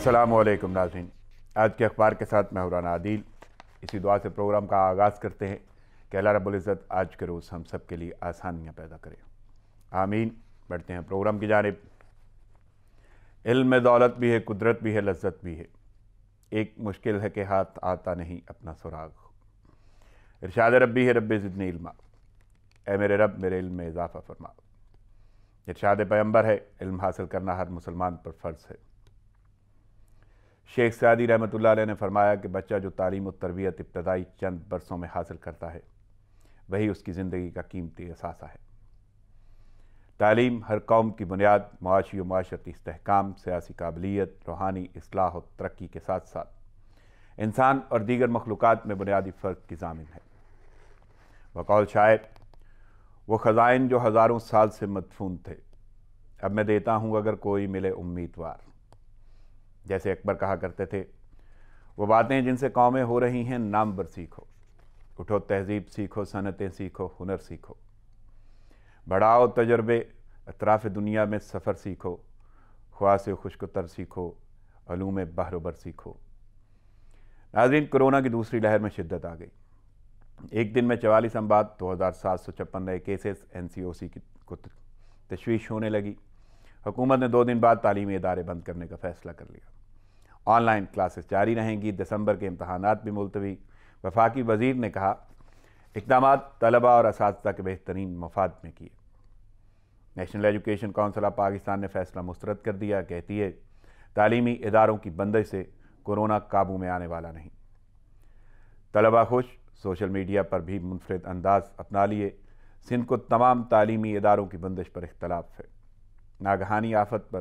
असलकम नाजीन आज के अखबार के साथ मैं हुराना आदिल इसी दुआ से प्रोग्राम का आगाज़ करते हैं कि अल्लाह रबुल्ज़त आज के रोज़ हम सब के लिए आसानियाँ पैदा करें आमीन बढ़ते हैं प्रोग्राम की जानब इल्म दौलत भी है कुदरत भी है लज्जत भी है एक मुश्किल है कि हाथ आता नहीं अपना सुराग इरशाद रबी है रब ज़िदन इल्मा ए मेरे रब मेरे इल्म में इजाफ़ा फरमा इरशाद पैम्बर है इल्म हासिल करना हर मुसलमान पर फ़र्ज़ है शेख सयादी रहमत ने फरमाया कि बच्चा जो तालीम और तरबियत इब्तदाई चंद बरसों में हासिल करता है वही उसकी ज़िंदगी का कीमती असासा है तालीम हर कौम की बुनियाद मुआशी माशरती इसकाम सियासी काबिलियत रूहानी असलाह और तरक्की के साथ साथ इंसान और दीगर मखलूक में बुनियादी फ़र्क की जामिन है बकौल शायद वो ख़जाइन जो हज़ारों साल से मदफून थे अब मैं देता हूँ अगर कोई मिले उम्मीदवार जैसे अकबर कहा करते थे वो बातें जिनसे कौमें हो रही हैं नाम पर सीखो उठो तहजीब सीखो सनतें सीखो हुनर सीखो बढ़ाओ तजर्बे अतराफ दुनिया में सफ़र सीखो ख्वा से खुशकतर सीखो अलूम बहरबर सीखो नाजरीन कोरोना की दूसरी लहर में शिद्दत आ गई एक दिन में चवालीस अम्बाद दो हज़ार सात सौ छप्पन नए केसेस एन सी ओ सी को तशवीश होने लगी हुकूमत ने दो दिन बाद तालीमी इदारे बंद करने का फैसला कर लिया ऑनलाइन क्लासेस जारी रहेंगी दिसंबर के इम्तहान भी मुलतवी वफाकी वजीर ने कहा इकदाम तलबा और इस के बेहतरीन मफाद में किए national education council of Pakistan ने फैसला मुस्तरद कर दिया कहती है तालीमी इदारों की बंदिश से कोरोना काबू में आने वाला नहीं तलबा खुश सोशल मीडिया पर भी मुनफरद अंदाज अपना लिए सिंध को तमाम तालीमी इदारों की बंदिश पर इख्तलाफ है नागहानी आफत पर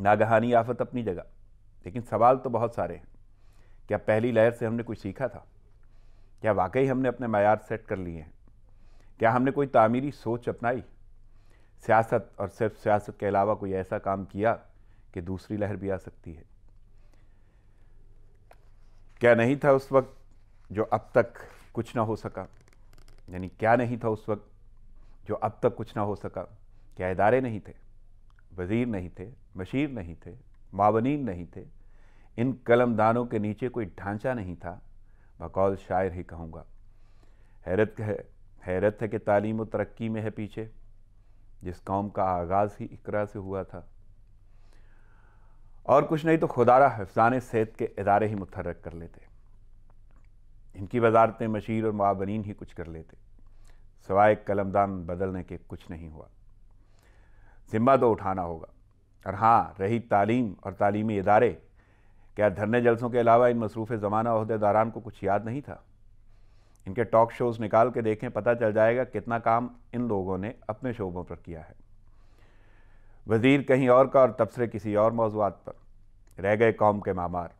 नागहानी आफत अपनी जगह लेकिन सवाल तो बहुत सारे हैं क्या पहली लहर से हमने कुछ सीखा था क्या वाकई हमने अपने मैार सेट कर लिए हैं क्या हमने कोई तामीरी सोच अपनाई सियासत और सिर्फ सियासत के अलावा कोई ऐसा काम किया कि दूसरी लहर भी आ सकती है क्या नहीं था उस वक्त जो अब तक कुछ ना हो सका यानी क्या नहीं था उस वक्त जो अब तक कुछ ना हो सका क्या इदारे नहीं थे वज़ीर नहीं थे मशीर नहीं थे मावनीन नहीं थे इन कलमदानों के नीचे कोई ढांचा नहीं था बकौल शायर ही कहूँगा हैरत है हैरत है कि तालीम और तरक्की में है पीछे जिस कौम का आगाज़ ही इकरा से हुआ था और कुछ नहीं तो खुदारा हफ्जान सेहत के इदारे ही मुतरक कर लेते इनकी वजारतें मशीर और मावनीन ही कुछ कर लेते सवाए कलमदान बदलने के कुछ नहीं हुआ जिम्मा तो उठाना होगा और हाँ रही तालीम और तालीमी इदारे क्या धरने जलसों के अलावा इन मसरूफ़ ज़माना अहदेदारान को कुछ याद नहीं था इनके टॉक शोज़ निकाल के देखें पता चल जाएगा कितना काम इन लोगों ने अपने शोबों पर किया है वज़ीर कहीं और का और तबसरे किसी और मौजूद पर रह गए कौम के मामार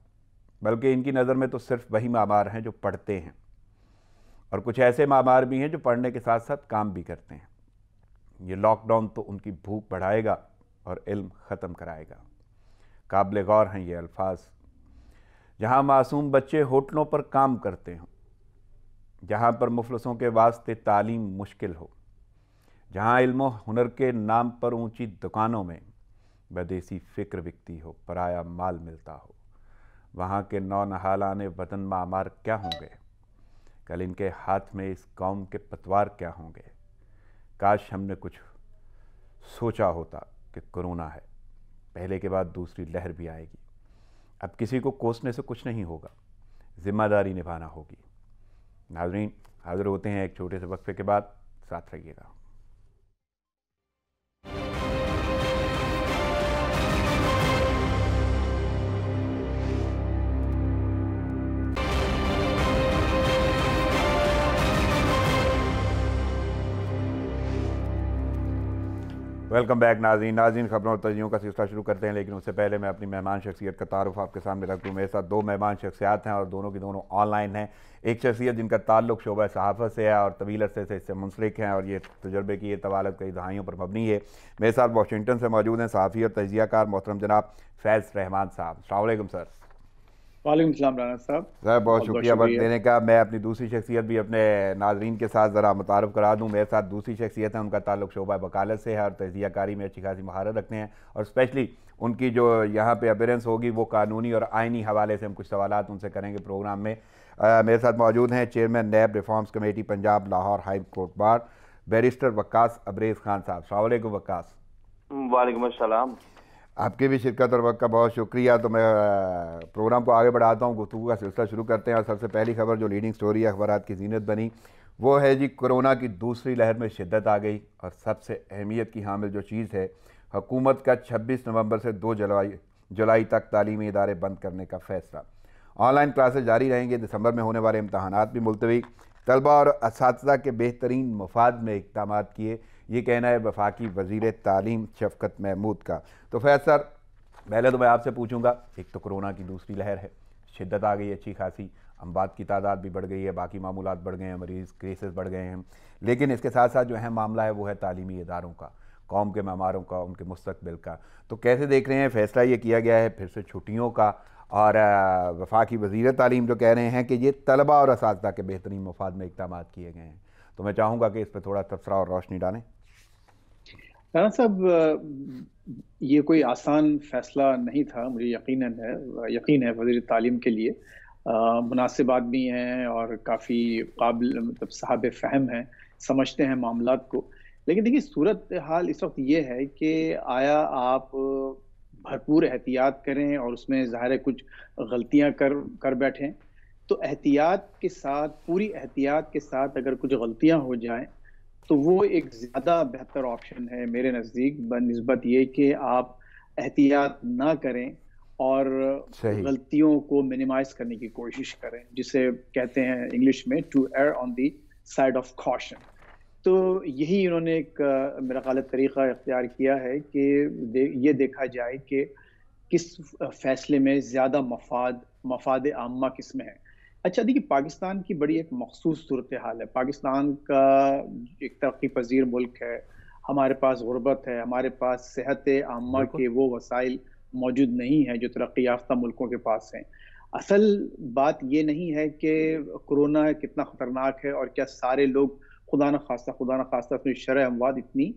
बल्कि इनकी नज़र में तो सिर्फ वही मामार हैं जो पढ़ते हैं और कुछ ऐसे मामार भी हैं जो पढ़ने के साथ साथ काम भी करते हैं ये लॉकडाउन तो उनकी भूख बढ़ाएगा और इल्म ख़त्म कराएगा काबिल गौर हैं ये अल्फाज जहाँ मासूम बच्चे होटलों पर काम करते हों जहाँ पर मुफलसों के वास्ते तालीम मुश्किल हो जहाँ इल्म हुनर के नाम पर ऊंची दुकानों में बदेसी फ़िक्र बिकती हो पराया माल मिलता हो वहाँ के नौ नहालाने वतन मामार क्या होंगे कल इनके हाथ में इस कौम के पतवार क्या होंगे काश हमने कुछ सोचा होता कि कोरोना है पहले के बाद दूसरी लहर भी आएगी अब किसी को कोसने से कुछ नहीं होगा ज़िम्मेदारी निभाना होगी नाजरीन हाजिर होते हैं एक छोटे से वक्फे के बाद साथ रहिएगा वेलकम बैक नाजीन नाजीन खबरों और तजियों का सिलसिला शुरू करते हैं लेकिन उससे पहले मैं अपनी मेहमान शख्सियत का तारफ़ आपके सामने रख दूँ मेरे साथ दो मेहमान शख्सियात हैं और दोनों की दोनों ऑनलाइन हैं एक शख्सियत जिनका ताल्लुक शोबा सहाफ़त से है और तवील अरसे से इससे मुंसलिक हैं और ये तजर्बे की ये तवालत कई दहाइयों पर मबनी है मेरे साथ वाशिंगटन से मौजूद हैं सहाफ़ी और तजियाकार मोहतरम जनाब फैज़ रहमान साहब अलैक्म सर वालेकाम राना साहब सर बहुत शुक्रिया वक्त देने का मैं अपनी दूसरी शख्सियत भी अपने नाजरन के साथ ज़रा मुतारफ़ करा दूँ मेरे साथ दूसरी शख्सियत है उनका ताल्लुक शोबा वकालत से है और तजिया कारी में अच्छी खासी महारत रखते हैं और स्पेशली उनकी जो यहाँ पे अपेरेंस होगी वो कानूनी और आइनी हवाले से हम कुछ सवाल उनसे करेंगे प्रोग्राम में आ, मेरे साथ मौजूद हैं chairman NAB reforms committee Punjab Lahore high court bar barrister Waqas Abrez Khan साहब सलाम वक्स वालेकाम आपकी भी शिरकत और वक्त का बहुत शुक्रिया तो मैं प्रोग्राम को आगे बढ़ाता हूँ गुफ्तु का सिलसिला शुरू करते हैं और सबसे पहली खबर जो लीडिंग स्टोरी अखबार की जीनत बनी वो है जी कोरोना की दूसरी लहर में शिद्दत आ गई और सबसे अहमियत की हामिल जो चीज़ है हुकूमत का 26 नवंबर से 2 जुलाई जुलाई तक तालीमी इदारे बंद करने का फैसला ऑनलाइन क्लासेस जारी रहेंगे दिसंबर में होने वाले इम्तहान भी मुलतवी तलबा और इस के बेहतरीन मफाद में इकदाम किए ये कहना है वफाकी वजीर तालीम शफकत महमूद का तो फैज सर पहले तो मैं आपसे पूछूंगा एक तो कोरोना की दूसरी लहर है शिद्दत आ गई अच्छी खासी अमवात की तादाद भी बढ़ गई है बाकी मामूल बढ़ गए हैं मरीज़ केसेस बढ़ गए हैं लेकिन इसके साथ साथ जो है मामला है वो है तालीमी इदारों का कौम के ममारों का उनके मुस्तबिल का तो कैसे देख रहे हैं फैसला ये किया गया है फिर से छुट्टियों का और वफाकी वजीर तालीम जो कह रहे हैं कि ये तलबा और इस के बेहतरीन मफाद में इकदाम किए गए हैं तो मैं चाहूँगा कि इस पर थोड़ा तबसरा और रोशनी डालें राना साहब ये कोई आसान फैसला नहीं था मुझे यकीन है यकीन है वजीर तालीम के लिए मुनासिब आदमी हैं और काफ़ी काबिल मतलब साहब फहम हैं समझते हैं मामला को लेकिन देखिए सूरत हाल इस वक्त ये है कि आया आप भरपूर एहतियात करें और उसमें ज़ाहिर है कुछ गलतियां कर कर बैठें तो एहतियात के साथ पूरी एहतियात के साथ अगर कुछ गलतियां हो जाएं तो वो एक ज़्यादा बेहतर ऑप्शन है मेरे नज़दीक बनस्बत ये कि आप एहतियात ना करें और गलतियों को मिनिमाइज करने की कोशिश करें जिसे कहते हैं इंग्लिश में to err on the side of caution तो यही इन्होंने एक मेरा ख्याल तरीक़ा इख्तियार किया है कि दे, ये देखा जाए कि किस फैसले में ज़्यादा मफाद मफाद आमा किस में है अच्छा देखिए पाकिस्तान की बड़ी एक मखसूस सूरत हाल है पाकिस्तान का एक तरक्की पजीर मुल्क है हमारे पास गुर्बत है हमारे पास सेहत आमा के वो वसाइल मौजूद नहीं हैं जो तरक्की याफ्ता मुल्कों के पास हैं असल बात ये नहीं है कि कोरोना कितना ख़तरनाक है और क्या सारे लोग खुदा न खास्ता खुदा न खास्ता अपनी शर अमवाद इतनी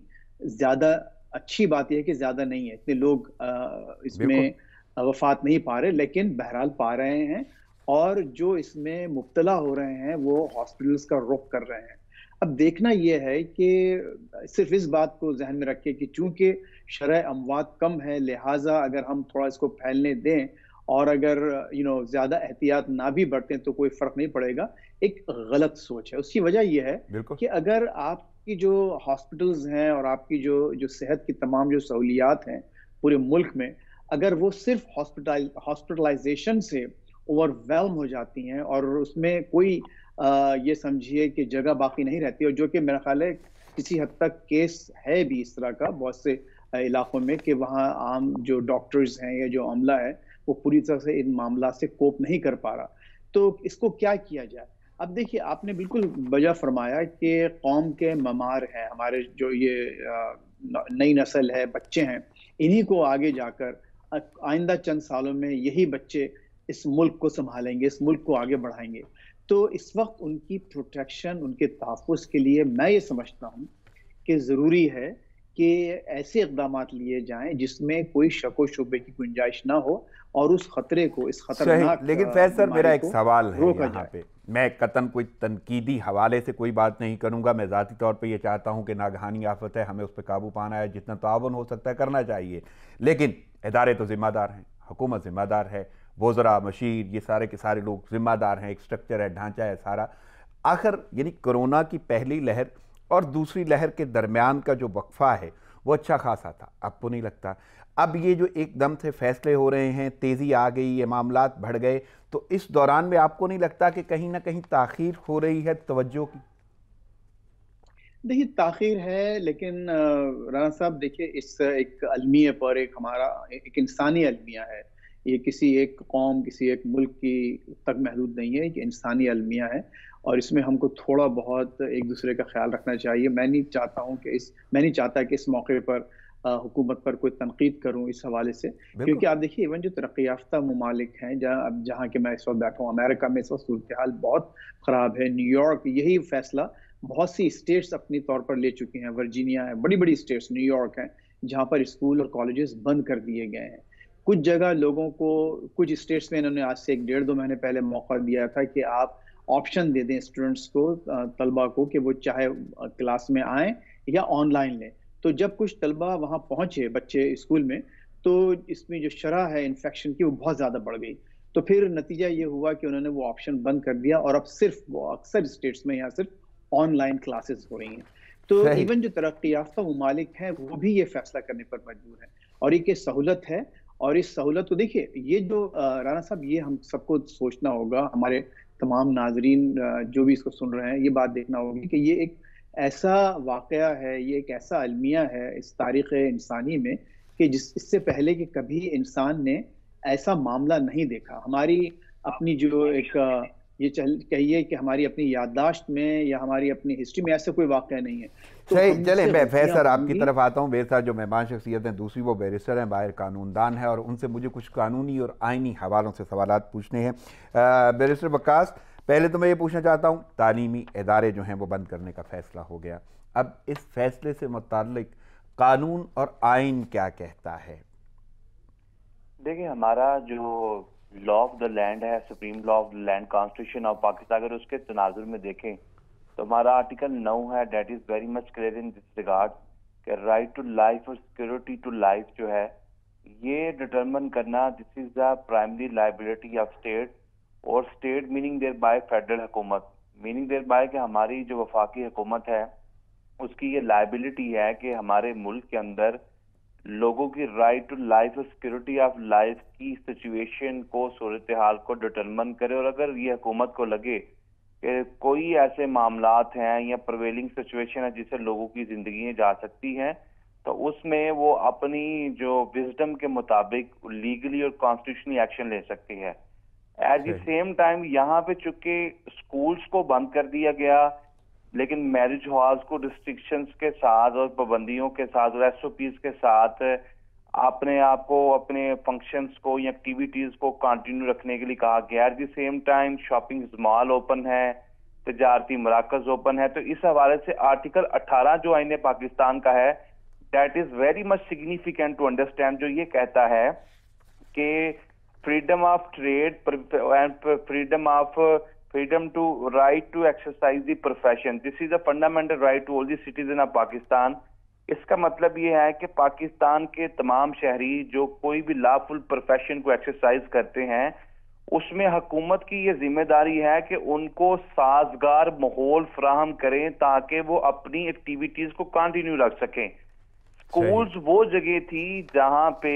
ज़्यादा अच्छी बात यह है कि ज़्यादा नहीं है इतने लोग इसमें वफात नहीं पा रहे लेकिन बहरहाल पा रहे हैं और जो इसमें मुबतला हो रहे हैं वो हॉस्पिटल्स का रुख कर रहे हैं अब देखना यह है कि सिर्फ इस बात को जहन में रखें कि चूंकि शरह अमवात कम है लिहाजा अगर हम थोड़ा इसको फैलने दें और अगर यू नो ज़्यादा एहतियात ना भी बरतें तो कोई फ़र्क नहीं पड़ेगा एक गलत सोच है उसकी वजह यह है कि अगर आपकी जो हॉस्पिटल्स हैं और आपकी जो जो सेहत की तमाम जो सहूलियात हैं पूरे मुल्क में अगर वो सिर्फ हॉस्पिटल हॉस्पिटलाइजेशन से ओवरवेलम हो जाती हैं और उसमें कोई आ, ये समझिए कि जगह बाकी नहीं रहती और जो कि मेरा ख्याल है किसी हद तक केस है भी इस तरह का बहुत से इलाकों में कि वहाँ आम जो डॉक्टर्स हैं या जो अमला है वो पूरी तरह से इन मामला से कोप नहीं कर पा रहा तो इसको क्या किया जाए अब देखिए आपने बिल्कुल वजह फरमाया कि कौम के ममार हैं हमारे जो ये नई नस्ल है बच्चे हैं इन्हीं को आगे जाकर आइंदा चंद सालों में यही बच्चे इस मुल्क को संभालेंगे इस मुल्क को आगे बढ़ाएंगे तो इस वक्त उनकी प्रोटेक्शन उनके तहफ़ के लिए मैं ये समझता हूँ कि ज़रूरी है कि ऐसे इकदाम लिए जाएं जिसमें कोई शको शुबे की गुंजाइश ना हो और उस खतरे को इस खतरनाक लेकिन फैज सर मेरा एक सवाल है यहाँ पे मैं कतन कोई तनकीदी हवाले से कोई बात नहीं करूँगा मैं ज़ाती तौर पर यह चाहता हूँ कि नागहानी आफत है हमें उस पर काबू पाना है जितना तावन हो सकता है करना चाहिए लेकिन इदारे तो ज़िम्मेदार हैं हुकूमत ज़िम्मेदार है वज़रा मशीर ये सारे के सारे लोग ज़िम्मेदार हैं एक स्ट्रक्चर है ढांचा है सारा आखिर यानी कोरोना की पहली लहर और दूसरी लहर के दरमियान का जो वक्फा है वो अच्छा खासा था आपको तो नहीं लगता अब ये जो एकदम से फैसले हो रहे हैं तेज़ी आ गई ये मामला बढ़ गए तो इस दौरान में आपको नहीं लगता कि कहीं ना कहीं ताखीर हो रही है तवज्जो की देखिए ताखिर है लेकिन राना साहब देखिए इस एक अलमिया पर एक हमारा एक इंसानी अलमिया है ये किसी एक कौम किसी एक मुल्क की तक महदूद नहीं है एक इंसानी अलमिया है और इसमें हमको थोड़ा बहुत एक दूसरे का ख्याल रखना चाहिए मैं नहीं चाहता हूँ कि इस मैं नहीं चाहता कि इस मौके पर हुकूमत पर कोई तनकीद करूँ इस हवाले से क्योंकि आप देखिए इवन जो तरक् याफ्ता ममालिक हैं जहाँ अब जहाँ के मैं इस वक्त बैठा हूँ अमेरिका में इस वक्त सूरत हाल बहुत ख़राब है न्यूयॉर्क यही फैसला बहुत सी स्टेट्स अपनी तौर पर ले चुकी हैं वर्जीनिया है बड़ी बड़ी स्टेट्स न्यूयॉर्क हैं जहाँ पर स्कूल और कॉलेजेस बंद कर दिए गए हैं कुछ जगह लोगों को कुछ स्टेट्स में इन्होंने आज से एक डेढ़ दो महीने पहले मौका दिया था कि आप ऑप्शन दे दें स्टूडेंट्स को तलबा को कि वो चाहे क्लास में आए या ऑनलाइन लें तो जब कुछ तलबा वहाँ पहुँचे बच्चे स्कूल में तो इसमें जो शरह है इन्फेक्शन की वो बहुत ज़्यादा बढ़ गई तो फिर नतीजा ये हुआ कि उन्होंने वो ऑप्शन बंद कर दिया और अब सिर्फ वो अक्सर स्टेट्स में यहाँ सिर्फ ऑनलाइन क्लासेस हो रही हैं तो इवन जो तरक्की याफ्ता ममालिक हैं वो भी ये फैसला करने पर मजबूर है और एक सहूलत है और इस सहूलत को देखिए ये जो राना साहब ये हम सबको सोचना होगा हमारे तमाम नाजरीन जो भी इसको सुन रहे हैं ये बात देखना होगी कि ये एक ऐसा वाक़ है ये एक ऐसा अलमिया है इस तारीख़ इंसानी में कि जिस इससे पहले कि कभी इंसान ने ऐसा मामला नहीं देखा हमारी अपनी जो एक ये कहिए कि हमारी अपनी याददाश्त में या हमारी अपनी हिस्ट्री में ऐसा कोई वाक़ नहीं है तो सही चले मैं फैसर आपकी तरफ आता हूँ बेर जो मेहमान शख्सियत हैं दूसरी वो बैरिस्टर हैं बाहर कानूनदान है और उनसे मुझे कुछ कानूनी और आइनी हवालों से सवाल पूछने हैं बैरिस्टर बकास पहले तो मैं ये पूछना चाहता हूँ तालीमी इदारे जो हैं वो बंद करने का फ़ैसला हो गया अब इस फैसले से मुतल कानून और आइन क्या कहता है देखिए हमारा जो लॉ ऑफ द लैंड है supreme law of land constitution of Pakistan अगर उसके तनाजुर में देखें तो हमारा आर्टिकल नौ है that is very much clear in this regard के राइट टू लाइफ और सिक्योरिटी टू लाइफ जो है ये डिटर्मन करना this is the primary liability of state और state meaning thereby federal हुकूमत मीनिंग देर बाय कि हमारी जो वफाकी हुकूमत है उसकी ये लाइबिलिटी है कि हमारे मुल्क के अंदर लोगों की राइट टू लाइफ और सिक्योरिटी ऑफ लाइफ की सिचुएशन को सूरत हाल को डिटर्मन करे और अगर ये हुकूमत को लगे कि कोई ऐसे मामला हैं या प्रवेलिंग सिचुएशन है जिससे लोगों की जिंदगी जा सकती हैं तो उसमें वो अपनी जो विजडम के मुताबिक लीगली और कॉन्स्टिट्यूशनली एक्शन ले सकती है एट द सेम टाइम यहाँ पे चूंकि स्कूल्स को बंद कर दिया गया लेकिन मैरिज हॉल्स को रिस्ट्रिक्शंस के साथ और पाबंदियों के साथ और एस के साथ अपने आप को अपने फंक्शंस को या एक्टिविटीज को कंटिन्यू रखने के लिए कहा गया at the same time shopping mall open है तजारती मराकज ओपन है तो इस हवाले से आर्टिकल 18 जो आईने पाकिस्तान का है that is very much significant to understand जो ये कहता है कि freedom of trade and freedom of freedom to right to exercise the profession. This is a fundamental right to all the citizen of Pakistan. इसका मतलब ये है कि पाकिस्तान के तमाम शहरी जो कोई भी लाफुल प्रोफेशन को एक्सरसाइज करते हैं उसमें हकूमत की ये जिम्मेदारी है कि उनको साजगार माहौल फ्राहम करें ताकि वो अपनी एक्टिविटीज को कंटिन्यू रख सकें स्कूल्स वो जगह थी जहां पे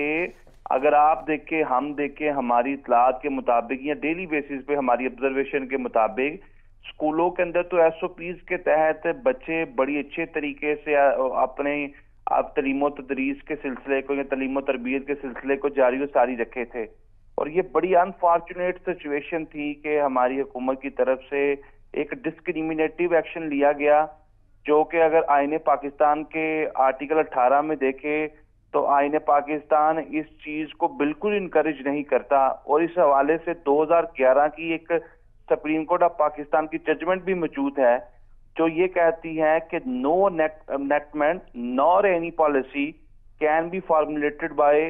अगर आप देखें हम देखें हमारी इतलात के मुताबिक या डेली बेसिस पे हमारी ऑब्जर्वेशन के मुताबिक स्कूलों के अंदर तो एस ओ पीज के तहत बच्चे बड़ी अच्छे तरीके से अपने आप तलीम तदरीस के सिलसिले को या तलीम तरबियत के सिलसिले को जारी व सारी रखे थे और ये बड़ी अनफॉर्चुनेट सिचुएशन थी कि हमारी हुकूमत की तरफ से एक डिस्क्रिमिनेटिव एक्शन लिया गया जो कि अगर आईने पाकिस्तान के आर्टिकल 18 में देखे तो आईने पाकिस्तान इस चीज को बिल्कुल इनकरेज नहीं करता और इस हवाले से 2011 की एक सुप्रीम कोर्ट ऑफ पाकिस्तान की जजमेंट भी मौजूद है जो ये कहती है कि no enactment nor any policy can be formulated by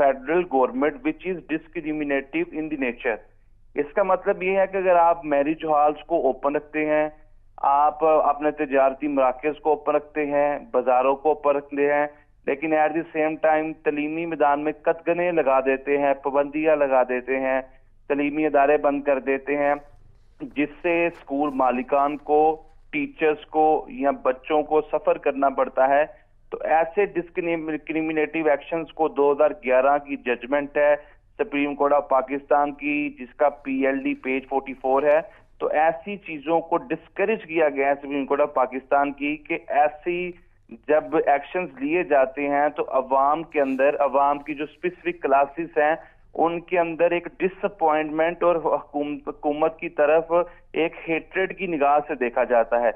federal government which is discriminative in the nature इसका मतलब ये है कि अगर आप मैरिज हॉल्स को ओपन रखते हैं आप अपने तजारती मराकज को ओपन रखते हैं बाजारों को ओपन रखते हैं लेकिन एट द सेम टाइम तलीमी मैदान में कदगने लगा देते हैं पाबंदियाँ लगा देते हैं तलीमी अदारे बंद कर देते हैं जिससे स्कूल मालिकान को टीचर्स को या बच्चों को सफ़र करना पड़ता है तो ऐसे डिस्क्रिमिनेटिव एक्शंस को 2011 की जजमेंट है सुप्रीम कोर्ट ऑफ पाकिस्तान की जिसका पीएलडी पेज 44 है तो ऐसी चीज़ों को डिस्करेज किया गया है सुप्रीम कोर्ट ऑफ पाकिस्तान की कि ऐसी जब एक्शंस लिए जाते हैं तो अवाम के अंदर अवाम की जो स्पेसिफिक क्लासेस हैं उनके अंदर एक डिसअपॉइंटमेंट और हुकूमत की तरफ एक हेट्रेड की निगाह से देखा जाता है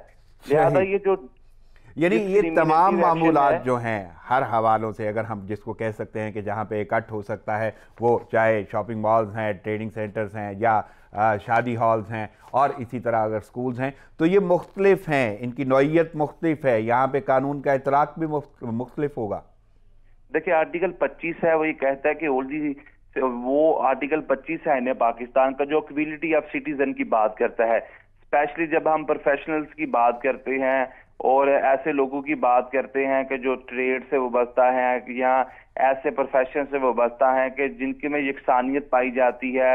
लिहाजा ये जो यानी ये तमाम मामूलत जो हैं हर हवालों से अगर हम जिसको कह सकते हैं कि जहाँ पे इकट्ठ हो सकता है वो चाहे शॉपिंग मॉल्स हैं ट्रेडिंग सेंटर्स हैं या शादी हॉल्स हैं और इसी तरह अगर स्कूल्स हैं तो ये मुख्तलिफ हैं इनकी नौीयत मुख्तलिफ है यहाँ पे कानून का इतराक़ भी मुख्तलिफ होगा देखिए आर्टिकल 25 है वो ये कहता है कि ओल्डी वो आर्टिकल 25 है इन्हें पाकिस्तान का जो इक्विलिटी ऑफ सिटीजन की बात करता है स्पेशली जब हम प्रोफेशनल्स की बात करते हैं और ऐसे लोगों की बात करते हैं कि जो ट्रेड से वाबस्ता है या ऐसे प्रोफेशन से वाबस्ता है कि जिनके में यकसानियत पाई जाती है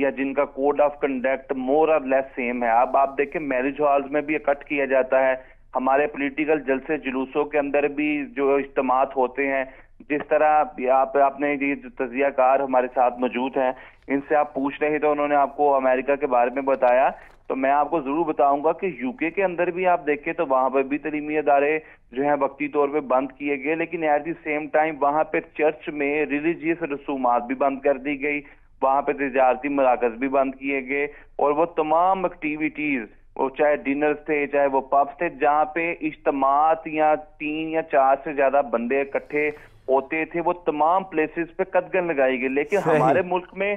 या जिनका कोड ऑफ कंडक्ट मोर और लेस सेम है अब आप देखें मैरिज हॉल्स में भी इकट किया जाता है हमारे पॉलिटिकल जलसे जुलूसों के अंदर भी जो इज्तम होते हैं जिस तरह आप आपने ये तजिया कार हमारे साथ मौजूद हैं इनसे आप पूछ रहे थे उन्होंने आपको अमेरिका के बारे में बताया तो मैं आपको जरूर बताऊंगा कि यूके के अंदर भी आप देखें तो वहां पर भी तलीमी अदारे जो है वक्ती तौर पर बंद किए गए लेकिन एट दी सेम टाइम वहां पर चर्च में रिलीजियस रसूमात भी बंद कर दी गई वहां पर तजारती मराकज भी बंद किए गए और वो तमाम एक्टिविटीज वो चाहे डिनर थे चाहे वो पब्स थे जहाँ पे इज्तमात या तीन या चार से ज्यादा बंदे इकट्ठे होते थे वो तमाम प्लेसेस पे कदगन लगाई गई लेकिन हमारे मुल्क में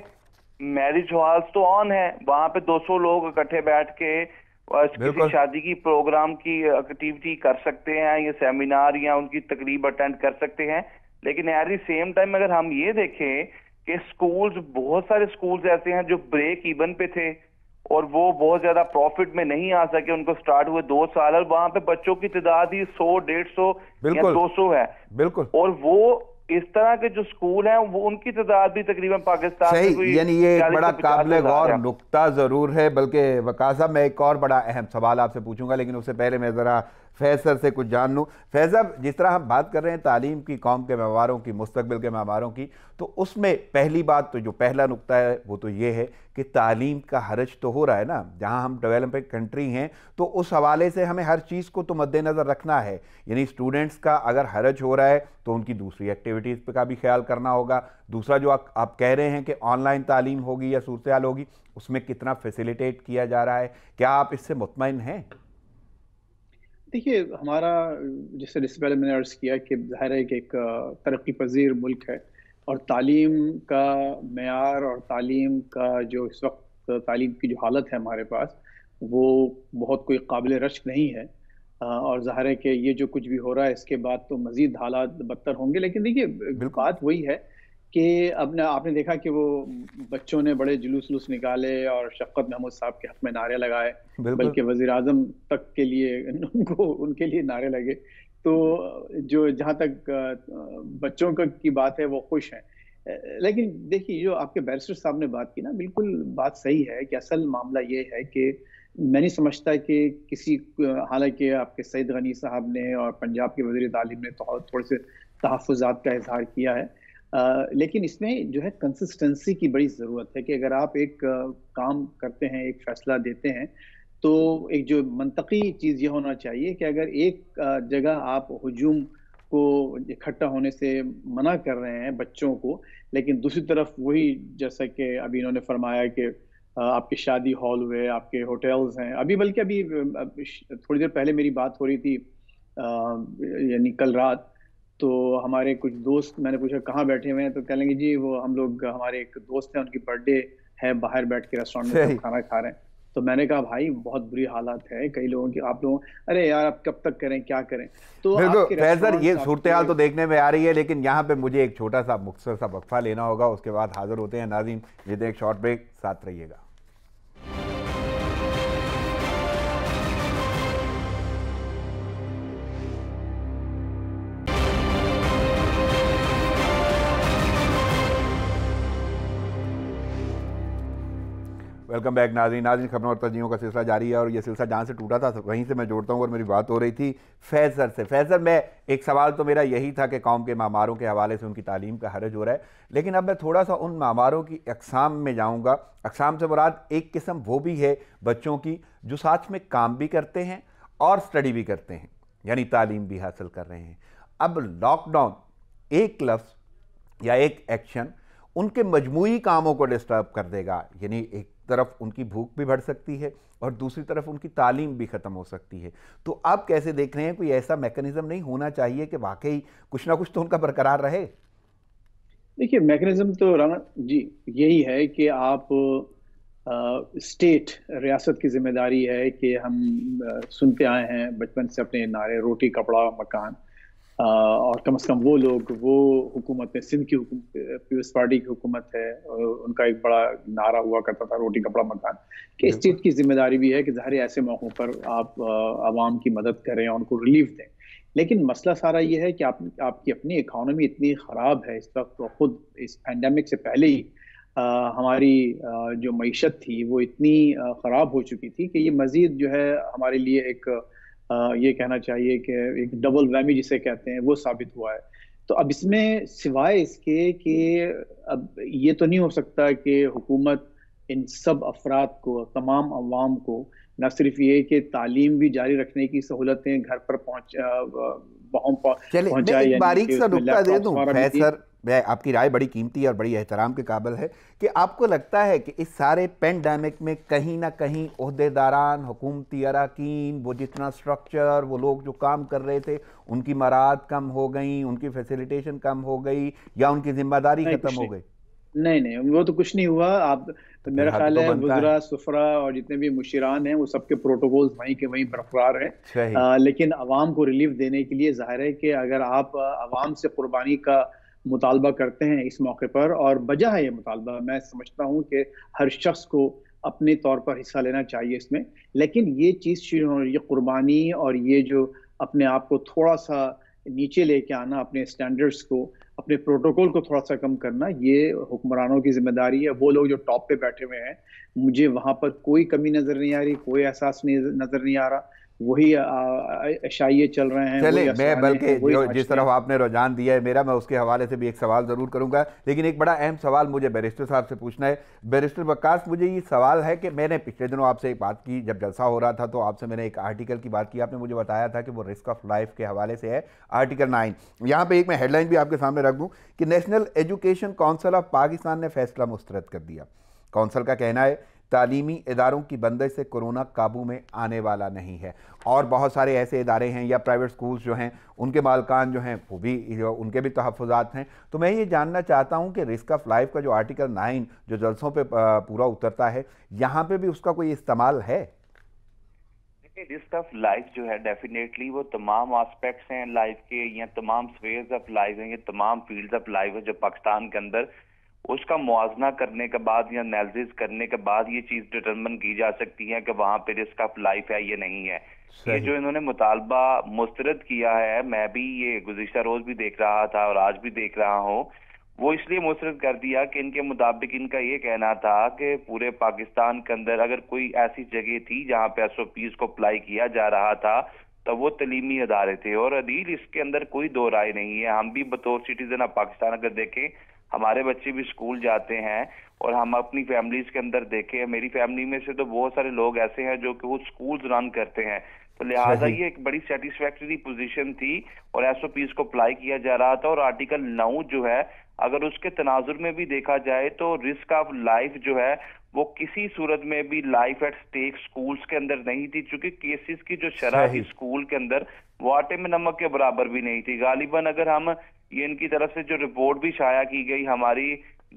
मैरिज हॉल्स तो ऑन है वहां पे 200 लोग इकट्ठे बैठ के किसी शादी की प्रोग्राम की एक्टिविटी कर सकते हैं या सेमिनार या उनकी तकरीब अटेंड कर सकते हैं लेकिन एट दी सेम टाइम अगर हम ये देखें कि स्कूल्स बहुत सारे स्कूल्स ऐसे हैं जो ब्रेक इवन पे थे और वो बहुत ज्यादा प्रॉफिट में नहीं आ सके उनको स्टार्ट हुए दो साल और वहां पे बच्चों की तादाद ही सौ डेढ़ सौ दो सौ है बिल्कुल और वो इस तरह के जो स्कूल हैं वो उनकी तादाद भी तकरीबन पाकिस्तान सही यानी ये एक बड़ा काबिल गौर नुकता ज़रूर है बल्कि वकासा मैं एक और बड़ा अहम सवाल आपसे पूछूंगा लेकिन उससे पहले मैं ज़रा फैसर से कुछ जान लूँ फैज़ जिस तरह हम बात कर रहे हैं तालीम की कौम के मेवारों की मुस्तबिल के मेवारों की तो उसमें पहली बात तो जो पहला नुकता है वो तो ये है कि तालीम का हरज तो हो रहा है ना जहाँ हम डेवलपिंग कंट्री हैं तो उस हवाले से हमें हर चीज़ को तो मद्देनज़र रखना है यानी स्टूडेंट्स का अगर हरज हो रहा है तो उनकी दूसरी एक्टिविटीज़ पर का भी ख्याल करना होगा दूसरा जो आप, आप कह रहे हैं कि ऑनलाइन तालीम होगी या सूरत होगी उसमें कितना फैसिलिटेट किया जा रहा है क्या आप इससे मुतमिन हैं देखिए हमारा जैसे जिससे पहले मैंने अर्ज़ किया कि ज़ाहिर है कि एक तरक्की पजीर मुल्क है और तालीम का मैार और तालीम का जो इस वक्त तालीम की जो हालत है हमारे पास वो बहुत कोई काबिल रश्क नहीं है और ज़ाहिर है कि ये जो कुछ भी हो रहा है इसके बाद तो मज़ीद हालात बदतर होंगे लेकिन देखिए बात वही है कि अब ना आपने देखा कि वो बच्चों ने बड़े जुलूस जुलूस निकाले और शफकत महमूद साहब के हक में नारे लगाए बल्कि वजीर अजम तक के लिए उनको उनके लिए नारे लगे तो जो जहाँ तक बच्चों का की बात है वो खुश हैं लेकिन देखिए जो आपके बैरिस्टर साहब ने बात की ना बिल्कुल बात सही है कि असल मामला ये है कि मैं नहीं समझता कि किसी हालांकि आपके सईद गनी साहब ने और पंजाब के वजीर तालीम ने तो थोड़े से तहफ़ात का इजहार किया है लेकिन इसमें जो है कंसिस्टेंसी की बड़ी ज़रूरत है कि अगर आप एक काम करते हैं एक फैसला देते हैं तो एक जो मनतकी चीज़ ये होना चाहिए कि अगर एक जगह आप हजूम को इकट्ठा होने से मना कर रहे हैं बच्चों को लेकिन दूसरी तरफ वही जैसा कि अभी इन्होंने फरमाया कि आपके शादी हॉल हुए आपके होटल्स हैं अभी बल्कि अभी थोड़ी देर पहले मेरी बात हो रही थी यानी कल रात तो हमारे कुछ दोस्त मैंने पूछा कहाँ बैठे हुए हैं तो कह लेंगे जी वो हम लोग हमारे एक दोस्त हैं उनकी बर्थडे है बाहर बैठ के रेस्टोरेंट में खाना खा रहे हैं तो मैंने कहा भाई बहुत बुरी हालत है कई लोगों की आप लोगों अरे यार आप कब तक करें क्या करें तो, तो फैजर ये सूरत हाल तो देखने में आ रही है लेकिन यहाँ पे मुझे एक छोटा सा मुख्तर सा वक्फा लेना होगा उसके बाद हाजिर होते हैं नाजिम ये देख शॉर्ट ब्रेक साथ रहिएगा वेलकम बैक नाजी नाजी खबरों और तजियों का सिलसिला जारी है और ये सिलसिला जहाँ से टूटा था तो वहीं से मैं जोड़ता हूँ और मेरी बात हो रही थी फैज सर से फैज सर मैं एक सवाल तो मेरा यही था कि कौम के मामारों के हवाले से उनकी तालीम का हरज हो रहा है लेकिन अब मैं थोड़ा सा उन मामारों की अकसाम में जाऊँगा अकसाम से मुराद एक किस्म वो भी है बच्चों की जो साथ में काम भी करते हैं और स्टडी भी करते हैं यानी तालीम भी हासिल कर रहे हैं अब लॉकडाउन एक लफ्ज़ या एक एक्शन उनके मजमू कामों को डिस्टर्ब कर देगा यानी एक तरफ उनकी भूख भी बढ़ सकती है और दूसरी तरफ उनकी तालीम भी ख़त्म हो सकती है तो आप कैसे देख रहे हैं कोई ऐसा मैकेनिज़्म नहीं होना चाहिए कि वाकई कुछ ना कुछ तो उनका बरकरार रहे देखिए मैकेनिज्म तो राणा जी यही है कि आप स्टेट रियासत की जिम्मेदारी है कि हम आ, सुनते आए हैं बचपन से अपने नारे रोटी कपड़ा मकान और कम से कम वो लोग वो हुकूमत है सिंध की पीपल्स पार्टी की हुकूमत है उनका एक बड़ा नारा हुआ करता था रोटी कपड़ा मकान कि इस चीज़ की जिम्मेदारी भी है कि ज़ाहिर ऐसे मौक़ों पर आप आवाम की मदद करें और उनको रिलीफ दें लेकिन मसला सारा ये है कि आप आपकी अपनी इकानमी इतनी ख़राब है इस वक्त तो खुद इस पैंडमिक से पहले ही आ, हमारी आ, जो मीशत थी वो इतनी ख़राब हो चुकी थी कि ये मज़ीद जो है हमारे लिए एक ये कहना चाहिए कि एक डबल वैमी जिसे कहते हैं वो साबित हुआ है तो अब इसमें सिवाय इसके कि अब ये तो नहीं हो सकता कि हुकूमत इन सब अफराद को तमाम अवाम को न सिर्फ ये कि तालीम भी जारी रखने की सहूलतें घर पर पहुँच पहुँचाए बारीक सा नुकता दे दूँ मैं आपकी राय बड़ी कीमती और बड़ी एहतराम के काबिल है कि आपको लगता है कि इस सारे पेंडेमिक में कहीं ना कहीं अहदेदारान हुकूमती अरकान वो जितना स्ट्रक्चर वो लोग जो काम कर रहे थे उनकी मराद कम हो गई उनकी फैसिलिटेशन कम हो गई या उनकी जिम्मेदारी खत्म हो गई नहीं नहीं वो तो कुछ नहीं हुआ आप तो मेरा तो ख्याल है वजरा सुफरा और जितने भी मुशीरान हैं वो सबके प्रोटोकॉल्स वहीं के वहीं बरकरार हैं लेकिन आवाम को रिलीफ देने के लिए जाहिर है कि अगर आप आवाम से कुर्बानी का मुतालबा करते हैं इस मौके पर और वजह है ये मुतालबा मैं समझता हूँ कि हर शख्स को अपने तौर पर हिस्सा लेना चाहिए इसमें लेकिन ये चीज़ ये कुर्बानी और ये जो अपने आप को थोड़ा सा नीचे लेके आना अपने स्टैंडर्ड्स को अपने प्रोटोकॉल को थोड़ा सा कम करना ये हुक्मरानों की जिम्मेदारी है वो लोग जो टॉप पे बैठे हुए हैं मुझे वहाँ पर कोई कमी नज़र नहीं आ रही कोई एहसास नहीं नज़र नहीं आ रहा वही अशाइये चल रहे हैं चले मैं बल्कि जिस तरह आपने रुझान दिया है मेरा मैं उसके हवाले से भी एक सवाल ज़रूर करूंगा लेकिन एक बड़ा अहम सवाल मुझे बैरिस्टर साहब से पूछना है बैरिस्टर बकास मुझे ये सवाल है कि मैंने पिछले दिनों आपसे एक बात की जब जलसा हो रहा था तो आपसे मैंने एक आर्टिकल की बात की आपने मुझे बताया था कि वो रिस्क ऑफ लाइफ के हवाले से है आर्टिकल नाइन यहाँ पर एक मैं हेडलाइन भी आपके सामने रख दूँ कि national education council of Pakistan ने फैसला मुस्तरद कर दिया काउंसिल का कहना है तालीमी इदारों की बंदश से कोरोना काबू में आने वाला नहीं है और बहुत सारे ऐसे इदारे हैं या प्राइवेट स्कूल्स जो हैं उनके मालकान जो हैं वो भी उनके भी तहफ़ात हैं तो मैं ये जानना चाहता हूँ कि रिस्क ऑफ लाइफ का जो आर्टिकल नाइन जो जलसों पर पूरा उतरता है यहाँ पर भी उसका कोई इस्तेमाल है रिस्क ऑफ लाइफ जो है डेफिनेटली वो तमाम आस्पेक्ट्स हैं लाइफ के या तमाम स्पेयर्स ऑफ लाइफ हैं या तमाम फील्ड्स ऑफ लाइफ है जो पाकिस्तान के अंदर उसका मुआजना करने के बाद या एनालिसिस करने के बाद ये चीज़ डिटर्मन की जा सकती है कि वहां पे रिस्क ऑफ लाइफ है या नहीं है ये जो इन्होंने मुतालबा मुस्तरद किया है मैं भी ये गुजशत रोज भी देख रहा था और आज भी देख रहा हूँ वो इसलिए मुस्रद कर दिया कि इनके मुताबिक इनका ये कहना था कि पूरे पाकिस्तान के अंदर अगर कोई ऐसी जगह थी जहाँ पे एस ओ पीज को अप्लाई किया जा रहा था तो वो तलीमी अदारे थे और अदील इसके अंदर कोई दो राय नहीं है हम भी बतौर सिटीजन ऑफ पाकिस्तान अगर देखें हमारे बच्चे भी स्कूल जाते हैं और हम अपनी फैमिलीज के अंदर देखें मेरी फैमिली में से तो बहुत सारे लोग ऐसे हैं जो कि वो स्कूल रन करते हैं तो लिहाजा ये एक बड़ी सेटिस्फैक्टरी पोजीशन थी और एस ओ को अप्लाई किया जा रहा था और आर्टिकल नौ जो है अगर उसके तनाजुर में भी देखा जाए तो रिस्क ऑफ लाइफ जो है वो किसी सूरत में भी लाइफ एट स्टेक स्कूल्स के अंदर नहीं थी क्योंकि केसेस की जो शराह स्कूल के अंदर वो आटे में नमक के बराबर भी नहीं थी गालिबन अगर हम ये इनकी तरफ से जो रिपोर्ट भी शाया की गई हमारी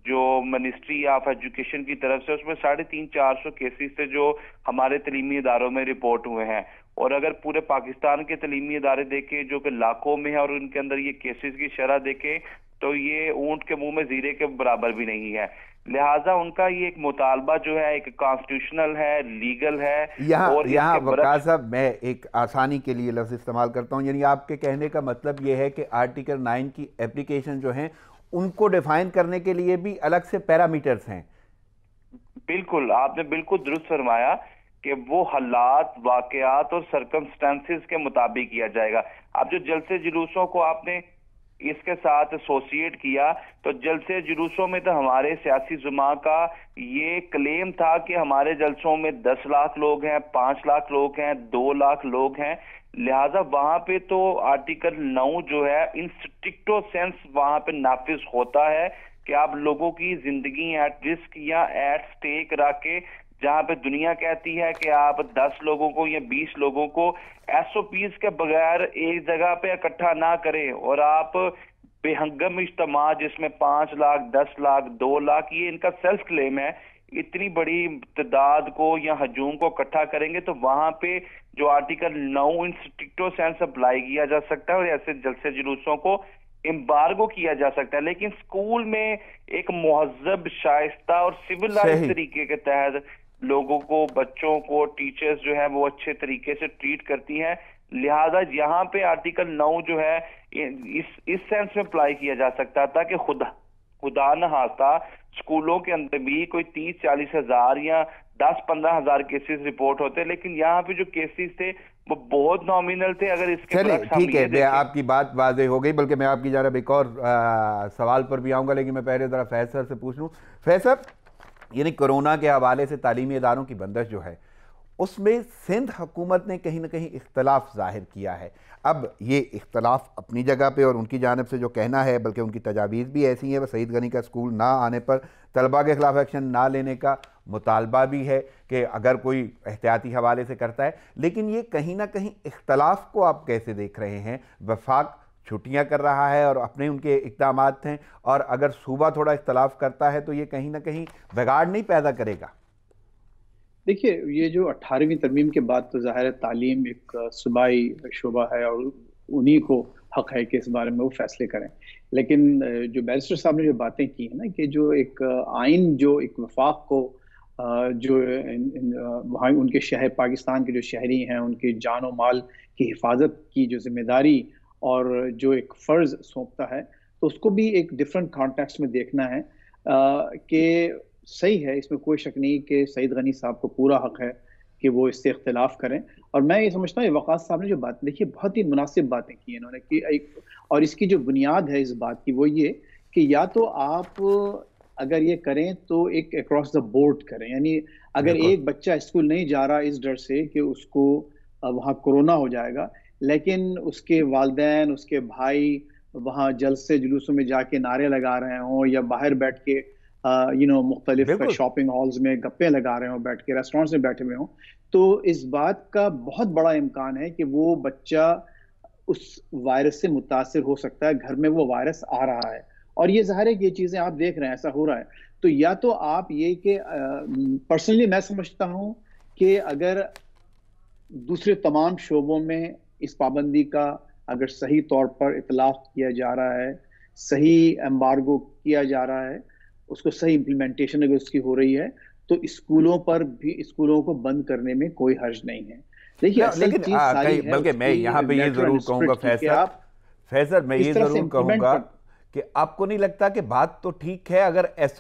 जो मिनिस्ट्री ऑफ एजुकेशन की तरफ से उसमें साढ़े तीन चार सौ केसेस से जो हमारे तलीमी इदारों में रिपोर्ट हुए हैं और अगर पूरे पाकिस्तान के तलीमी इदारे देखें जो कि लाखों में है और उनके अंदर ये केसेस की शरह देखें तो ये ऊंट के मुंह में जीरे के बराबर भी नहीं है लिहाजा उनका ये एक मुतालबा जो है एक कॉन्स्टिट्यूशनल है लीगल है यहाँ और यहाँ वकार साहब मैं एक आसानी के लिए लफ्ज़ इस्तेमाल करता हूँ यानी आपके कहने का मतलब ये है कि आर्टिकल नाइन की एप्लीकेशन जो है उनको डिफाइन करने के लिए भी अलग से पैरामीटर्स हैं बिल्कुल आपने बिल्कुल दुरुस्त फरमाया कि वो हालात वाकयात और सरकमस्टांसिस के मुताबिक किया जाएगा आप जो जलसे जुलूसों को आपने इसके साथ एसोसिएट किया तो जलसे जुलूसों में तो हमारे सियासी जुमा का ये क्लेम था कि हमारे जलसों में दस लाख लोग हैं पांच लाख लोग हैं दो लाख लोग हैं लिहाजा वहां पे तो आर्टिकल नौ जो है इन स्ट्रिक्टो सेंस वहां पे नाफिज होता है कि आप लोगों की जिंदगी एट रिस्क या एट स्टेक रख के जहां पे दुनिया कहती है कि आप 10 लोगों को या 20 लोगों को एसओपीज के बगैर एक जगह पे इकट्ठा ना करें और आप बेहंगम इज्तम जिसमें पांच लाख दस लाख दो लाख ये इनका सेल्फ क्लेम है इतनी बड़ी तदाद को या हजूम को इकट्ठा करेंगे तो वहां पे जो आर्टिकल नौ इन स्ट्रिक्टो सेंस अप्लाई किया जा सकता है और ऐसे जलसे जुलूसों को एम्बार्गो किया जा सकता है लेकिन स्कूल में एक महजब शायस्ता और सिविलाइज तरीके के तहत लोगों को बच्चों को टीचर्स जो है वो अच्छे तरीके से ट्रीट करती हैं लिहाजा यहाँ पे आर्टिकल नौ जो है इस इस सेंस में अप्लाई किया जा सकता था कि खुदा खुदा नहाता स्कूलों के अंदर भी कोई तीस चालीस हजार या दस पंद्रह हजार केसेस रिपोर्ट होते लेकिन यहाँ पे जो केसेस थे वो बहुत नॉमिनल थे अगर इसके चले ठीक है आपकी बात वाजह हो गई बल्कि मैं आपकी जरा एक और आ, सवाल पर भी आऊंगा लेकिन मैं पहले ज़रा फैज सर से पूछ लूँ फैसर यानी कोरोना के हवाले से तालीमी इदारों की बंदश जो है उसमें सिंध हुकूमत ने कहीं ना कहीं इख्तलाफ ज़ाहिर किया है अब ये इख्तलाफ अपनी जगह पे और उनकी जानब से जो कहना है बल्कि उनकी तजावीज़ भी ऐसी हैं सईद गनी का स्कूल ना आने पर तलबा के ख़िलाफ़ एक्शन ना लेने का मुतालबा भी है कि अगर कोई एहतियाती हवाले से करता है लेकिन ये कहीं ना कहीं इख्तलाफ को आप कैसे देख रहे हैं वफाक छुट्टियां कर रहा है और अपने उनके इकदाम हैं और अगर सूबा थोड़ा इख्तलाफ करता है तो ये कहीं ना कहीं बिगाड़ नहीं पैदा करेगा देखिए ये जो अठारहवीं तरमीम के बाद तो ज़ाहिर तालीम एक सूबाई शोबा है और उन्हीं को हक है कि इस बारे में वो फैसले करें लेकिन जो बैरिस्टर साहब ने जो बातें की है ना कि जो एक आइन जो एक वफाक को जो वहाँ उनके शहर पाकिस्तान के जो शहरी हैं उनके जान और माल की हिफाजत की जो जिम्मेदारी और जो एक फर्ज सौंपता है तो उसको भी एक डिफरेंट कॉन्टेक्स्ट में देखना है कि सही है इसमें कोई शक नहीं कि सईद गनी साहब को पूरा हक है कि वो इससे इख्तलाफ करें और मैं ये समझता हूँ वक़ात साहब ने जो बात देखिए बहुत ही मुनासिब बातें की इन्होंने कि एक और इसकी जो बुनियाद है इस बात की वो ये कि या तो आप अगर ये करें तो एक अक्रॉस द बोर्ड करें यानी अगर एक बच्चा स्कूल नहीं जा रहा इस डर से कि उसको वहाँ कोरोना हो जाएगा लेकिन उसके वालदेन उसके भाई वहाँ जलसे जुलूसों में जाके नारे लगा रहे हों या बाहर बैठ के यू नो मुख्तलिफ शॉपिंग हॉल्स में गप्पे लगा रहे हों बैठ के रेस्टोरेंट्स में बैठे हुए हों तो इस बात का बहुत बड़ा इम्कान है कि वो बच्चा उस वायरस से मुतासर हो सकता है घर में वो वायरस आ रहा है और ये ज़ाहिर है कि ये चीज़ें आप देख रहे हैं ऐसा हो रहा है तो या तो आप ये कि पर्सनली मैं समझता हूँ कि अगर दूसरे तमाम शोबों में इस पाबंदी का अगर सही तौर पर इतलाफ किया जा रहा है सही एम्बार्गो किया जा रहा है उसको सही इम्प्लीमेंटेशन अगर उसकी हो रही है तो स्कूलों पर भी स्कूलों को बंद करने में कोई हर्ज नहीं है देखिए हाँ, बल्कि मैं यहाँ पे ये जरूर कहूंगा फैसला फैसल मैं ये जरूर कहूंगा कि आपको नहीं लगता कि बात तो ठीक है अगर एस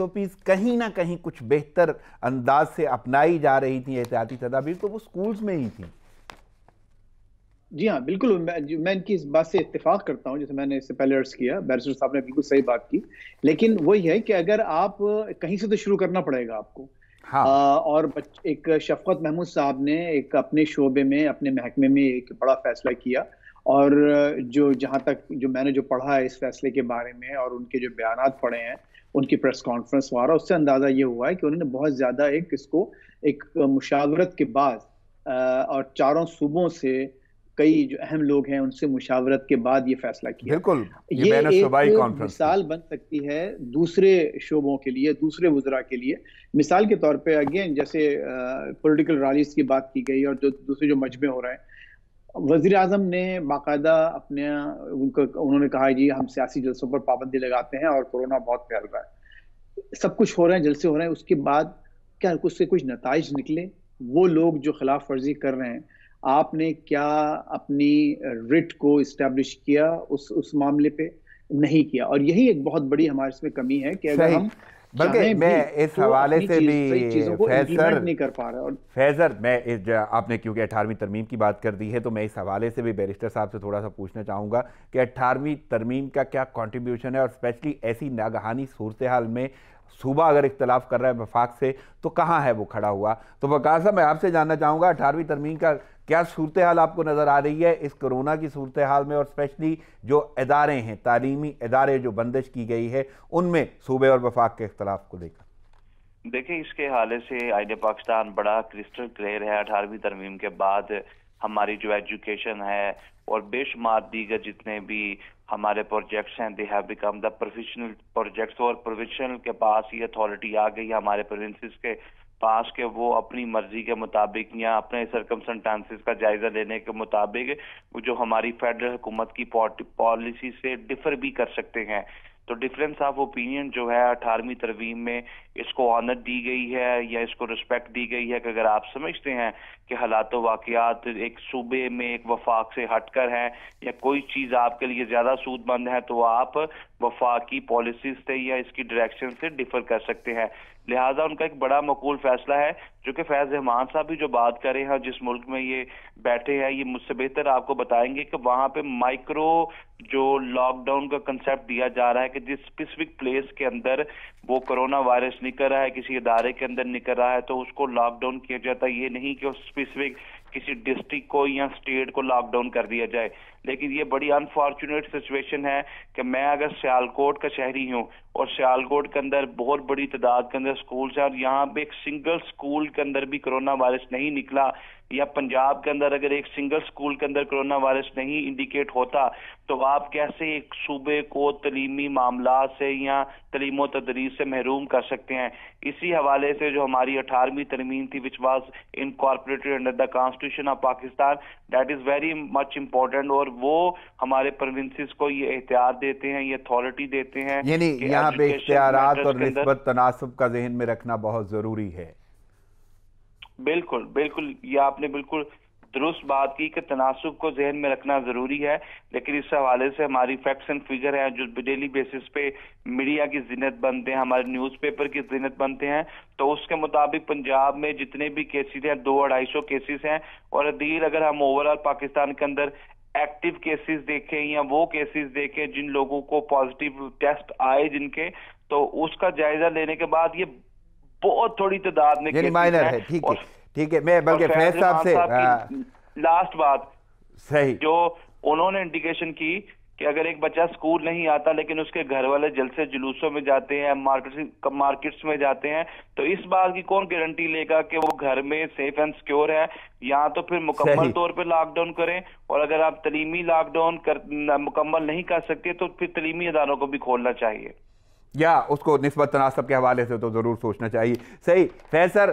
कहीं ना कहीं कुछ बेहतर अंदाज से अपनाई जा रही थी एहतियाती तदाबीर तो वो स्कूल्स में ही थी जी हाँ बिल्कुल मैं, मैं इनकी इस बात से इतफ़ाक करता हूँ जैसे मैंने इससे पहले अर्ज किया बैरिस्टर साहब ने बिल्कुल सही बात की लेकिन वही है कि अगर आप कहीं से तो शुरू करना पड़ेगा आपको हाँ। आ, और एक शफकत महमूद साहब ने एक अपने शोबे में अपने महकमे में एक बड़ा फैसला किया और जो जहाँ तक जो मैंने जो पढ़ा है इस फैसले के बारे में और उनके जो बयान पढ़े हैं उनकी प्रेस कॉन्फ्रेंस वगैरह उससे अंदाज़ा ये हुआ है कि उन्होंने बहुत ज़्यादा एक इसको एक मुशावरत के बाद और चारों सूबों से कई जो अहम लोग हैं उनसे मुशावरत के बाद ये फैसला किया बिल्कुल ये, ये एक मिसाल बन सकती है दूसरे शोबों के लिए दूसरे वजरा के लिए मिसाल के तौर पे अगेन जैसे पॉलिटिकल रैलीज की बात की गई और जो दूसरे जो मजमे हो रहे हैं वजीर अजम ने बाकायदा अपने उनका उन्होंने कहा जी हम सियासी जलसों पर पाबंदी लगाते हैं और कोरोना बहुत फैल रहा है सब कुछ हो रहे हैं जलसे हो रहे हैं उसके बाद क्या उससे कुछ नतज निकले वो लोग जो खिलाफ वर्जी कर रहे हैं आपने क्या अपनी रिट को इस्टेब्लिश किया उस उस मामले पे नहीं किया और यही एक बहुत बड़ी हमारे इसमें कमी है कि अगर हम बल्कि मैं इस तो हवाले से भी फैजर नहीं कर पा रहा और फैजर मैं इस आपने क्योंकि अठारहवीं तरमीम की बात कर दी है तो मैं इस हवाले से भी बैरिस्टर साहब से थोड़ा सा पूछना चाहूँगा कि अठारहवीं तरमीम का क्या कंट्रीब्यूशन है और स्पेशली ऐसी नागहानी सूरत हाल में सुबह अगर इख्तलाफ कर रहा है वफाक से तो कहाँ है वो खड़ा हुआ तो वकाल साहब मैं आपसे जानना चाहूँगा अठारहवीं तरमीम का क्या सूरत हाल आपको नज़र आ रही है इस कोरोना की सूरत हाल में और स्पेशली जो इदारे हैं तालीमी इदारे जो बंदिश की गई है उनमें सूबे और वफाक के अख्तलाफ को देखा देखिए इसके हवाले से आईडी पाकिस्तान बड़ा क्रिस्टल क्लियर है अठारहवीं तरमीम के बाद हमारी जो एजुकेशन है और बेशुमार दीगर जितने भी हमारे प्रोजेक्ट्स हैं they have become the professional projects और प्रोफेशनल के पास ये अथॉरिटी आ गई हमारे प्रोविंसेस के पास के वो अपनी मर्जी के मुताबिक या अपने सरकमस्टांसिस का जायजा लेने के मुताबिक जो हमारी फेडरल हुकूमत की पॉलिसी से डिफर भी कर सकते हैं तो डिफरेंस ऑफ ओपिनियन जो है अठारहवीं तरवीम में इसको ऑनर दी गई है या इसको रिस्पेक्ट दी गई है कि अगर आप समझते हैं कि हालात वाकियात एक सूबे में एक वफाक से हटकर हैं या कोई चीज़ आपके लिए ज़्यादा सूदमंद है तो आप वफाकी पॉलिसी से या इसकी डायरेक्शन से डिफर कर सकते हैं लिहाजा उनका एक बड़ा मकूल फैसला है जो कि फैज़ रहमान साहब भी जो बात कर रहे हैं जिस मुल्क में ये बैठे हैं ये मुझसे बेहतर आपको बताएंगे कि वहां पे माइक्रो जो लॉकडाउन का कंसेप्ट दिया जा रहा है कि जिस स्पेसिफिक प्लेस के अंदर वो कोरोना वायरस निकल रहा है किसी इदारे के अंदर निकल रहा है तो उसको लॉकडाउन किया जाता है ये नहीं कि स्पेसिफिक किसी डिस्ट्रिक्ट को या स्टेट को लॉकडाउन कर दिया जाए लेकिन ये बड़ी अनफॉर्चुनेट सिचुएशन है कि मैं अगर सियालकोट का शहरी हूँ और सियालकोट के अंदर बहुत बड़ी तादाद के अंदर स्कूल है और यहाँ पे एक सिंगल स्कूल के अंदर भी कोरोना वायरस नहीं निकला या पंजाब के अंदर अगर एक सिंगल स्कूल के अंदर कोरोना वायरस नहीं इंडिकेट होता तो आप कैसे एक सूबे को तलीमी मामला से या तलीम तदरीस से महरूम कर सकते हैं इसी हवाले से जो हमारी अठारहवीं तरमीम थी which was incorporated under the constitution of Pakistan that is very much important और वो हमारे प्रोविंसेस को ये एहतियात देते हैं ये अथॉरिटी देते हैं यानी यहाँ पे इख्तियार और नस्बत तनासब का जहन में रखना बहुत ज़रूरी है बिल्कुल बिल्कुल ये आपने बिल्कुल दुरुस्त बात की कि तनासब को जहन में रखना ज़रूरी है लेकिन इस हवाले से हमारी फैक्ट्स एंड फिगर हैं जो डेली बेसिस पे मीडिया की जिनत बनते हैं हमारे न्यूज़पेपर की जिनत बनते हैं तो उसके मुताबिक पंजाब में जितने भी केसेस हैं दो अढ़ाई सौ केसेस हैं और अदील अगर हम ओवरऑल पाकिस्तान के अंदर एक्टिव केसेस देखे या वो केसेस देखे जिन लोगों को पॉजिटिव टेस्ट आए जिनके तो उसका जायजा लेने के बाद ये बहुत थोड़ी तादाद में माइनर है ठीक है ठीक है मैं बल्कि फैज साहब से लास्ट हाँ। बात सही जो उन्होंने इंडिकेशन की कि अगर एक बच्चा स्कूल नहीं आता लेकिन उसके घर वाले जलसे जुलूसों में जाते हैं मार्केट मार्केट्स में जाते हैं तो इस बात की कौन गारंटी लेगा कि वो घर में सेफ एंड सिक्योर है या तो फिर मुकम्मल तौर पर लॉकडाउन करें और अगर आप तलीमी लॉकडाउन कर मुकम्मल नहीं कर सकते तो फिर तलीमी इदारों को भी खोलना चाहिए या उसको नस्बत तनासब के हवाले से तो ज़रूर सोचना चाहिए सही फैज सर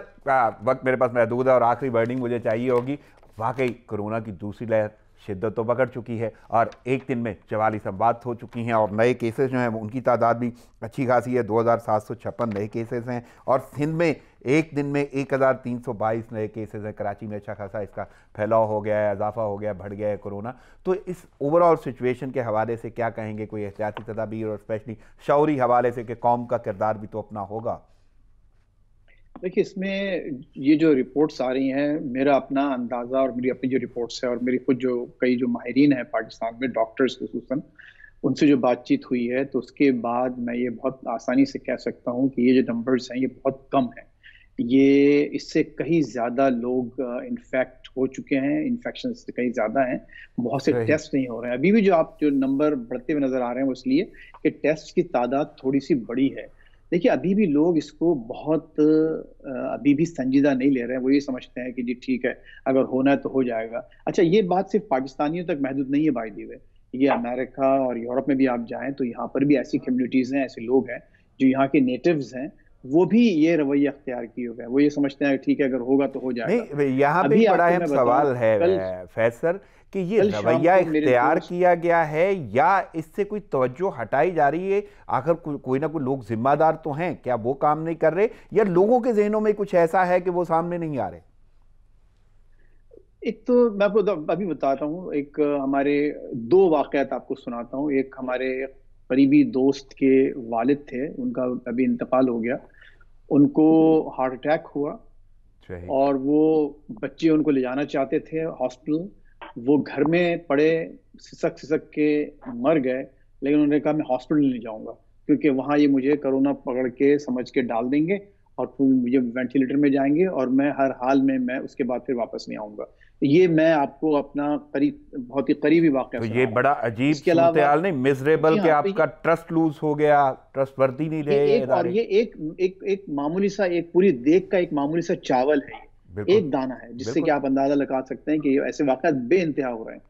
वक्त मेरे पास महदूद है और आखिरी वर्डिंग मुझे चाहिए होगी वाकई कोरोना की दूसरी लहर शिद्दत तो पकड़ चुकी है और एक दिन में चवालीस अमवात हो चुकी हैं और नए केसेस जो हैं उनकी तादाद भी अच्छी खासी है दो नए केसेस हैं और सिंध में एक दिन में एक हज़ार तीन सौ बाईस नए केसेस हैं कराची में अच्छा खासा इसका फैलाव हो गया है इजाफा हो गया बढ़ गया है कोरोना तो इस ओवरऑल सिचुएशन के हवाले से क्या कहेंगे कोई एहतियाती तदाबीर और स्पेशली शौरी हवाले से कि कौम का किरदार भी तो अपना होगा देखिए इसमें ये जो रिपोर्ट्स आ रही हैं मेरा अपना अंदाज़ा और मेरी अपनी जो रिपोर्ट्स है और मेरी खुद जो कई जो माहरीन हैं पाकिस्तान में डॉक्टर्स खसूस उनसे जो बातचीत हुई है तो उसके बाद मैं ये बहुत आसानी से कह सकता हूँ कि ये जो नंबर्स हैं ये बहुत कम हैं ये इससे कहीं ज़्यादा लोग इन्फेक्ट हो चुके हैं इन्फेक्शन कहीं ज़्यादा हैं बहुत से टेस्ट नहीं हो रहे हैं अभी भी जो आप जो नंबर बढ़ते हुए नज़र आ रहे हैं वो इसलिए कि टेस्ट की तादाद थोड़ी सी बड़ी है देखिए अभी भी लोग इसको बहुत अभी भी संजीदा नहीं ले रहे हैं वो ये समझते हैं कि जी ठीक है अगर होना है तो हो जाएगा अच्छा ये बात सिर्फ पाकिस्तानियों तक महदूद नहीं है भाई दी ये अमेरिका और यूरोप में भी आप जाएं तो यहाँ पर भी ऐसी कम्युनिटीज़ हैं ऐसे लोग हैं जो यहाँ के नेटिव्स हैं वो भी ये रवैया अख्तियार किए हुए हैं वो ये समझते हैं ठीक है अगर होगा तो हो जाएगा यहाँ पे बड़ा सवाल है फैज कि ये रवैया इख्तियार किया गया है या इससे कोई तवज्जो हटाई जा रही है आखिर को, कोई ना कोई लोग जिम्मेदार तो हैं क्या वो काम नहीं कर रहे या लोगों के जहनों में कुछ ऐसा है कि वो सामने नहीं आ रहे एक तो मैं आपको अभी बताता हूँ एक हमारे दो वाकयात आपको सुनाता हूँ एक हमारे करीबी दोस्त के वालिद थे उनका अभी इंतकाल हो गया उनको हार्ट अटैक हुआ और वो बच्चे उनको ले जाना चाहते थे हॉस्पिटल वो घर में पड़े सिसक सिसक के मर गए लेकिन उन्होंने कहा मैं हॉस्पिटल नहीं जाऊंगा क्योंकि वहां ये मुझे कोरोना पकड़ के समझ के डाल देंगे और फिर मुझे वेंटिलेटर में जाएंगे और मैं हर हाल में मैं उसके बाद फिर वापस नहीं आऊंगा ये मैं आपको अपना करीब बहुत ही करीबी वाक्य तो ये बड़ा अजीब नहीं मिजरेबल के हाँ, तो आपका ट्रस्ट लूज हो गया ट्रस्ट वर्दी नहीं रहे और ये एक एक एक मामूली सा एक पूरी देख का एक मामूली सा चावल है एक दाना है जिससे कि आप अंदाजा लगा सकते हैं कि ऐसे वाकत बे इंतहा हो रहे हैं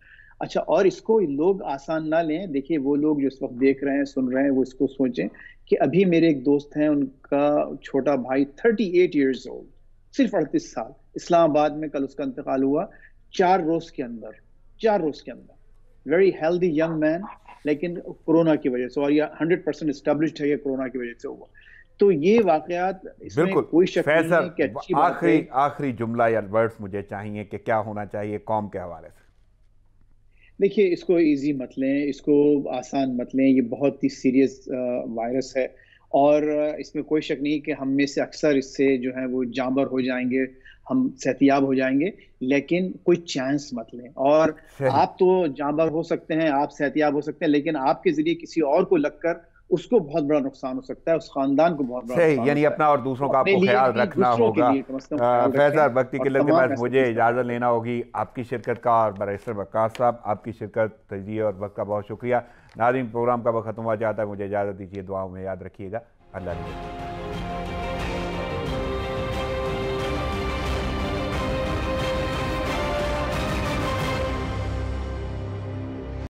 अच्छा और इसको लोग आसान ना लें देखिए वो लोग जो इस वक्त देख रहे हैं सुन रहे हैं वो इसको सोचें कि अभी मेरे एक दोस्त हैं उनका छोटा भाई थर्टी एट ईयर्स ओल्ड सिर्फ अड़तीस साल इस्लामाबाद में कल उसका इंतकाल हुआ चार रोज के अंदर चार रोज के अंदर वेरी हेल्दी यंग मैन लेकिन कोरोना की वजह से और यह हंड्रेड परसेंट इस्टेब्लिश है ये कोरोना की वजह से हुआ तो ये वाकयात बिल्कुल कोई शक नहीं कि आखिरी आखिरी जुमला या वर्ड्स मुझे चाहिए कि क्या होना चाहिए कौम के हवाले से देखिए इसको इजी मत लें इसको आसान मत लें ये बहुत ही सीरियस वायरस है और इसमें कोई शक नहीं कि हम में से अक्सर इससे जो है वो जाबर हो जाएंगे हम सेहतियाब हो जाएंगे लेकिन कोई चांस मत लें और आप तो जाबर हो सकते हैं आप सेहतियाब हो सकते हैं लेकिन आपके ज़रिए किसी और को लगकर उसको बहुत बड़ा नुकसान हो सकता है उस खानदान को बहुत बड़ा सही यानी अपना और दूसरों का आपको ख्याल रखना होगा फैजा भक्ति किलर के पास मुझे इजाज़त लेना होगी आपकी शिरकत का और बैरिस्टर वक्का साहब आपकी शिरकत तजिए और वक्त का बहुत शुक्रिया नाजिम प्रोग्राम का वक्त ख़त्म हुआ जाता है मुझे इजाज़त दीजिए दुआओं में याद रखिएगा अल्लाह